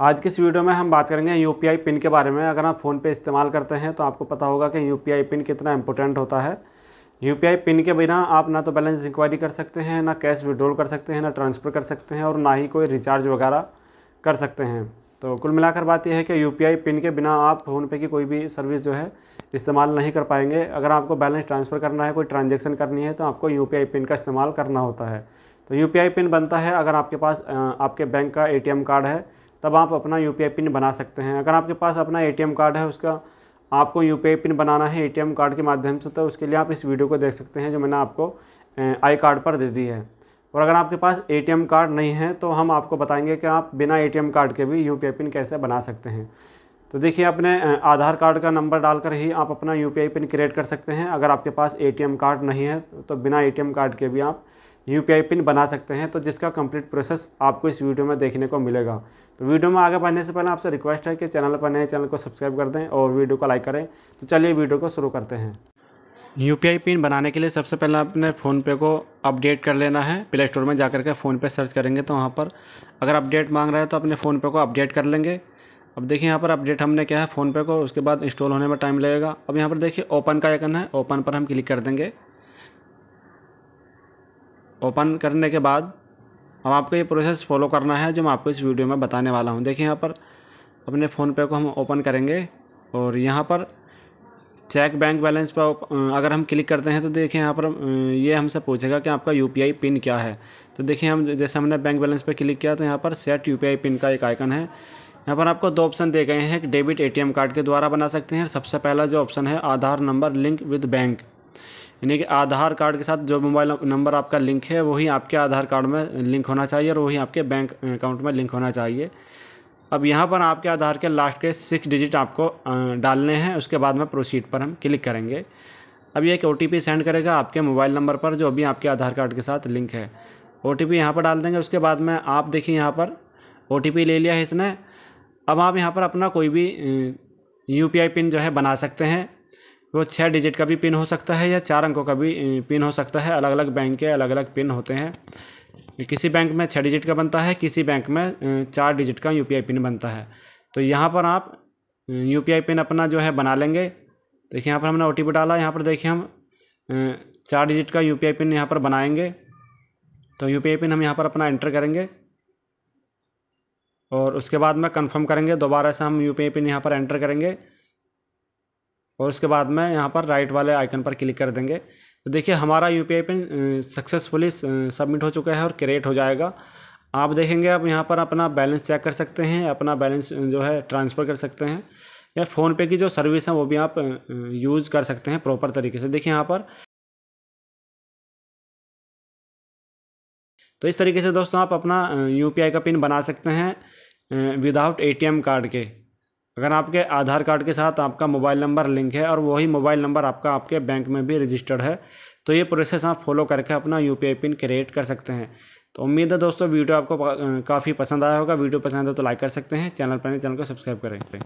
आज के इस वीडियो में हम बात करेंगे यू पिन के बारे में अगर आप फ़ोन पे इस्तेमाल करते हैं तो आपको पता होगा कि यू पिन कितना इंपॉर्टेंट होता है यू पिन के बिना आप ना तो बैलेंस इंक्वायरी कर सकते हैं ना कैश विड्रॉल कर सकते हैं ना ट्रांसफ़र कर सकते हैं और ना ही कोई रिचार्ज वगैरह कर सकते हैं तो कुल मिलाकर बात यह है कि यू पिन के बिना आप फ़ोनपे की कोई भी सर्विस जो है इस्तेमाल नहीं कर पाएंगे अगर आपको बैलेंस ट्रांसफ़र करना है कोई ट्रांजेक्शन करनी है तो आपको यू पिन का इस्तेमाल करना होता है तो यू पिन बनता है अगर आपके पास आपके बैंक का ए कार्ड है तब आप अपना यू पिन बना सकते हैं अगर आपके पास अपना ए कार्ड है उसका आपको यू पिन बनाना है ए कार्ड के माध्यम से तो उसके लिए आप इस वीडियो को देख सकते हैं जो मैंने आपको आई कार्ड पर दे दी है और अगर आपके पास ए कार्ड नहीं है तो हम आपको बताएंगे कि आप बिना ए कार्ड के भी यू पिन कैसे बना सकते हैं तो देखिए अपने आधार कार्ड का नंबर डालकर ही आप अपना यू पिन क्रिएट कर सकते हैं अगर आपके पास ए कार्ड नहीं है तो बिना ए कार्ड के भी आप यू पिन बना सकते हैं तो जिसका कंप्लीट प्रोसेस आपको इस वीडियो में देखने को मिलेगा तो वीडियो में आगे बढ़ने से पहले आपसे रिक्वेस्ट है कि चैनल पर नए चैनल को सब्सक्राइब कर दें और वीडियो को लाइक करें तो चलिए वीडियो को शुरू करते हैं यू पिन बनाने के लिए सबसे पहले अपने फ़ोनपे को अपडेट कर लेना है प्ले स्टोर में जा कर के फ़ोन पे सर्च करेंगे तो वहाँ पर अगर अपडेट मांग रहा है तो अपने फ़ोनपे को अपडेट कर लेंगे अब देखिए यहाँ पर अपडेट हमने क्या है फ़ोनपे को उसके बाद इंस्टॉल होने में टाइम लगेगा अब यहाँ पर देखिए ओपन का आइकन है ओपन पर हम क्लिक कर देंगे ओपन करने के बाद हम आपको ये प्रोसेस फॉलो करना है जो मैं आपको इस वीडियो में बताने वाला हूँ देखिए यहाँ पर अपने फ़ोन पे को हम ओपन करेंगे और यहाँ पर चेक बैंक बैलेंस पर अगर हम क्लिक करते हैं तो देखिए यहाँ पर ये हमसे पूछेगा कि आपका यू पिन क्या है तो देखिए हम जैसे हमने बैंक बैलेंस पर क्लिक किया तो यहाँ पर सेट यू पिन का एक आइकन है यहाँ पर आपको दो ऑप्शन दे गए हैं एक डेबिट एटीएम कार्ड के द्वारा बना सकते हैं सबसे पहला जो ऑप्शन है Aadhaar number link with bank यानी कि आधार कार्ड के साथ जो मोबाइल नंबर आपका लिंक है वही आपके आधार कार्ड में लिंक होना चाहिए और वही आपके बैंक अकाउंट में लिंक होना चाहिए अब यहाँ पर आपके आधार के लास्ट के सिक्स डिजिट आपको डालने हैं उसके बाद में प्रोसीड पर हम क्लिक करेंगे अब ये एक ओ सेंड करेगा आपके मोबाइल नंबर पर जो अभी आपके आधार कार्ड के साथ लिंक है ओ टी यहाँ पर डाल देंगे उसके बाद में आप देखिए यहाँ पर ओ ले लिया है इसने अब आप यहाँ पर अपना कोई भी यू पिन जो है बना सकते हैं वो छः डिजिट का भी पिन हो सकता है या चार अंकों का भी पिन हो सकता है अलग अलग बैंक के अलग अलग पिन होते हैं किसी बैंक में छः डिजिट का बनता है किसी बैंक में चार डिजिट का यू पिन बनता है तो यहाँ पर आप यू पिन अपना जो है बना लेंगे देखिए यहाँ पर हमने ओ डाला यहाँ पर देखिए हम चार डिजिट का यू पिन यहाँ पर बनाएंगे तो यू पिन हम यहाँ पर अपना एंटर करेंगे और उसके बाद में कंफर्म करेंगे दोबारा से हम यू पिन यहाँ पर एंटर करेंगे और उसके बाद में यहाँ पर राइट वाले आइकन पर क्लिक कर देंगे तो देखिए हमारा यू पिन सक्सेसफुली सबमिट हो चुका है और क्रिएट हो जाएगा आप देखेंगे आप यहाँ पर अपना बैलेंस चेक कर सकते हैं अपना बैलेंस जो है ट्रांसफ़र कर सकते हैं या फ़ोनपे की जो सर्विस है वो भी आप यूज़ कर सकते हैं प्रॉपर तरीके से देखिए यहाँ पर तो इस तरीके से दोस्तों आप अपना यू का पिन बना सकते हैं विदाउट ए कार्ड के अगर आपके आधार कार्ड के साथ आपका मोबाइल नंबर लिंक है और वही मोबाइल नंबर आपका आपके बैंक में भी रजिस्टर्ड है तो ये प्रोसेस आप फॉलो करके अपना यू पिन क्रिएट कर सकते हैं तो उम्मीद है दोस्तों वीडियो आपको काफ़ी पसंद आया होगा वीडियो पसंद है तो लाइक कर सकते हैं चैनल पर चैनल को सब्सक्राइब करें